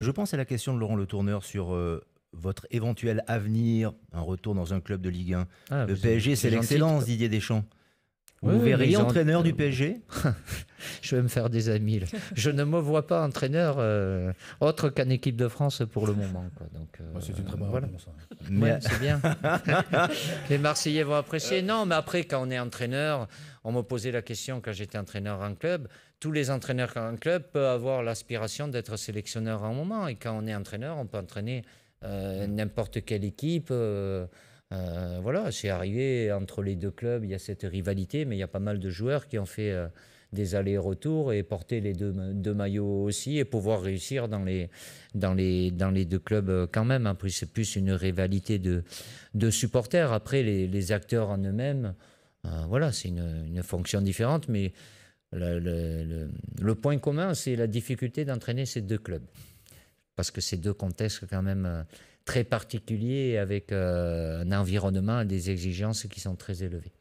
Je pense à la question de Laurent Le Tourneur sur euh, votre éventuel avenir, un retour dans un club de Ligue 1. Ah, le PSG, c'est l'excellence, Didier Deschamps. Vous entraîneur du PSG Je vais me faire des amis. Je ne me vois pas entraîneur euh, autre qu'en équipe de France pour le moment. Donc, euh, c'est très bonne voilà. Hein. c'est bien. Les Marseillais vont apprécier. Non, mais après, quand on est entraîneur, on me posait la question quand j'étais entraîneur en club. Tous les entraîneurs en club peuvent avoir l'aspiration d'être sélectionneur à un moment. Et quand on est entraîneur, on peut entraîner euh, n'importe quelle équipe. Euh, voilà, c'est arrivé entre les deux clubs, il y a cette rivalité, mais il y a pas mal de joueurs qui ont fait euh, des allers-retours et porté les deux, maillots aussi et pouvoir réussir dans les, dans les, dans les deux clubs euh, quand même. plus c'est plus une rivalité de, de supporters. Après, les, acteurs en eux-mêmes, voilà, c'est une, fonction différente, mais le, le point commun, c'est la difficulté d'entraîner ces deux clubs. Parce que ces deux contextes quand même très particulier avec euh, un environnement, des exigences qui sont très élevées.